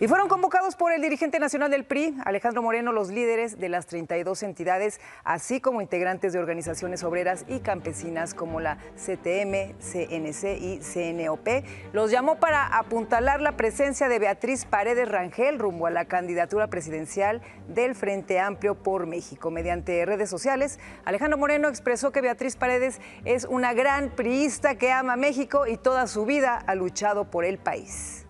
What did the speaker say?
Y fueron convocados por el dirigente nacional del PRI, Alejandro Moreno, los líderes de las 32 entidades, así como integrantes de organizaciones obreras y campesinas como la CTM, CNC y CNOP. Los llamó para apuntalar la presencia de Beatriz Paredes Rangel rumbo a la candidatura presidencial del Frente Amplio por México. Mediante redes sociales, Alejandro Moreno expresó que Beatriz Paredes es una gran priista que ama México y toda su vida ha luchado por el país.